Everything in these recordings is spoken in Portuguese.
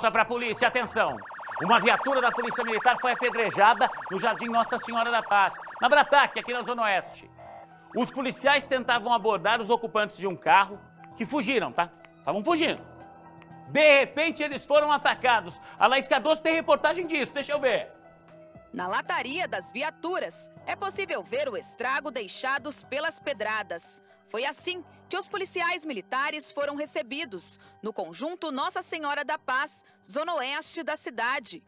Volta para a polícia, atenção! Uma viatura da Polícia Militar foi apedrejada no Jardim Nossa Senhora da Paz, na Brataque, aqui na Zona Oeste. Os policiais tentavam abordar os ocupantes de um carro, que fugiram, tá? Estavam fugindo. De repente, eles foram atacados. A Laís Cardoso tem reportagem disso, deixa eu ver. Na lataria das viaturas, é possível ver o estrago deixados pelas pedradas. Foi assim que os policiais militares foram recebidos no conjunto Nossa Senhora da Paz, zona oeste da cidade.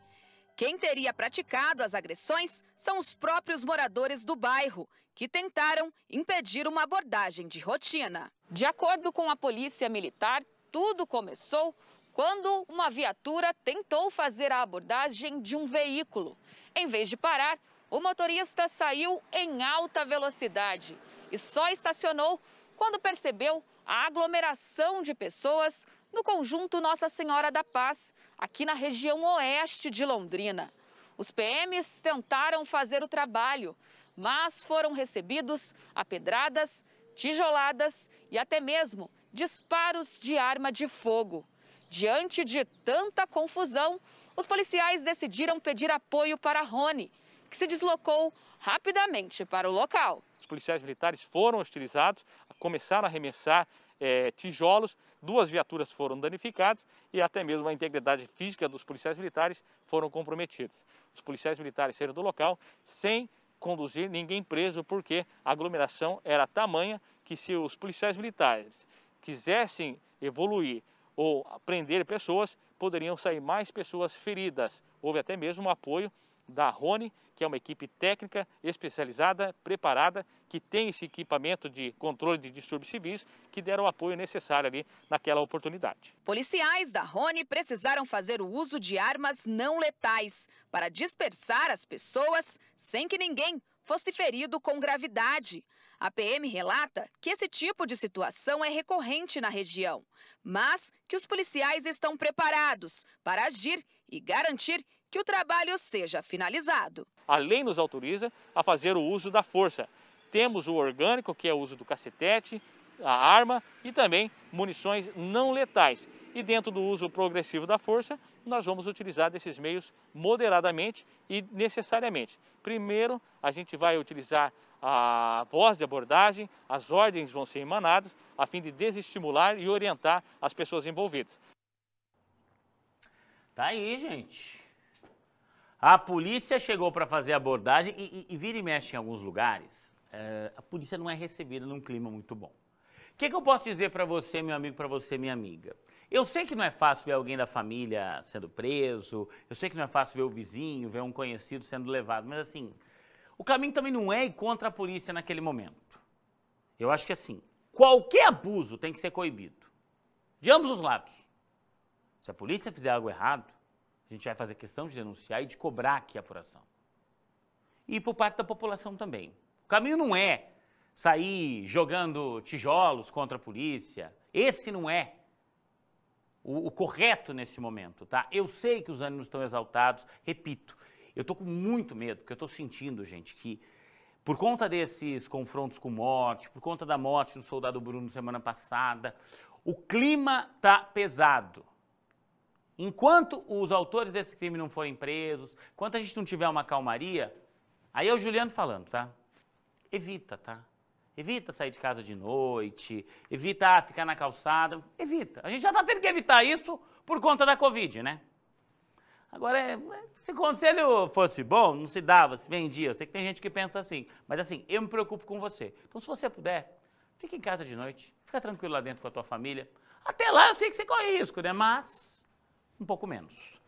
Quem teria praticado as agressões são os próprios moradores do bairro, que tentaram impedir uma abordagem de rotina. De acordo com a polícia militar, tudo começou quando uma viatura tentou fazer a abordagem de um veículo. Em vez de parar, o motorista saiu em alta velocidade e só estacionou quando percebeu a aglomeração de pessoas no conjunto Nossa Senhora da Paz, aqui na região oeste de Londrina. Os PMs tentaram fazer o trabalho, mas foram recebidos a pedradas, tijoladas e até mesmo disparos de arma de fogo. Diante de tanta confusão, os policiais decidiram pedir apoio para Rony, que se deslocou rapidamente para o local policiais militares foram hostilizados, começaram a arremessar é, tijolos, duas viaturas foram danificadas e até mesmo a integridade física dos policiais militares foram comprometidas. Os policiais militares saíram do local sem conduzir ninguém preso, porque a aglomeração era tamanha que se os policiais militares quisessem evoluir ou prender pessoas, poderiam sair mais pessoas feridas. Houve até mesmo apoio da Rony, que é uma equipe técnica especializada, preparada, que tem esse equipamento de controle de distúrbios civis, que deram o apoio necessário ali naquela oportunidade. Policiais da Rony precisaram fazer o uso de armas não letais para dispersar as pessoas sem que ninguém fosse ferido com gravidade. A PM relata que esse tipo de situação é recorrente na região, mas que os policiais estão preparados para agir e garantir que o trabalho seja finalizado. A lei nos autoriza a fazer o uso da força. Temos o orgânico, que é o uso do cacetete, a arma e também munições não letais. E dentro do uso progressivo da força, nós vamos utilizar desses meios moderadamente e necessariamente. Primeiro, a gente vai utilizar a voz de abordagem, as ordens vão ser emanadas a fim de desestimular e orientar as pessoas envolvidas. Tá aí, gente. A polícia chegou para fazer abordagem e, e, e, vira e mexe em alguns lugares. É, a polícia não é recebida num clima muito bom. O que, que eu posso dizer para você, meu amigo, para você, minha amiga? Eu sei que não é fácil ver alguém da família sendo preso, eu sei que não é fácil ver o vizinho, ver um conhecido sendo levado, mas assim, o caminho também não é ir contra a polícia naquele momento. Eu acho que assim, qualquer abuso tem que ser coibido, de ambos os lados. Se a polícia fizer algo errado, a gente vai fazer questão de denunciar e de cobrar aqui a apuração. E por parte da população também. O caminho não é sair jogando tijolos contra a polícia. Esse não é o, o correto nesse momento, tá? Eu sei que os ânimos estão exaltados, repito, eu tô com muito medo, porque eu tô sentindo, gente, que por conta desses confrontos com morte, por conta da morte do soldado Bruno semana passada, o clima tá pesado. Enquanto os autores desse crime não forem presos, enquanto a gente não tiver uma calmaria, aí é o Juliano falando, tá? Evita, tá? Evita sair de casa de noite, evita ah, ficar na calçada, evita. A gente já está tendo que evitar isso por conta da Covid, né? Agora, é, é, se o conselho fosse bom, não se dava, se vendia. Eu sei que tem gente que pensa assim, mas assim, eu me preocupo com você. Então, se você puder, fica em casa de noite, fica tranquilo lá dentro com a tua família. Até lá eu sei que você corre risco, né? Mas um pouco menos.